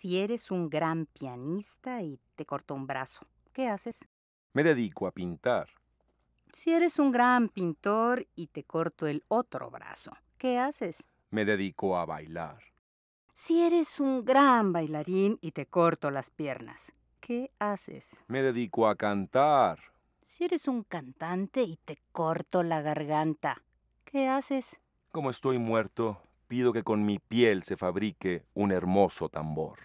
Si eres un gran pianista y te corto un brazo, ¿qué haces? Me dedico a pintar. Si eres un gran pintor y te corto el otro brazo, ¿qué haces? Me dedico a bailar. Si eres un gran bailarín y te corto las piernas, ¿qué haces? Me dedico a cantar. Si eres un cantante y te corto la garganta, ¿qué haces? Como estoy muerto, pido que con mi piel se fabrique un hermoso tambor.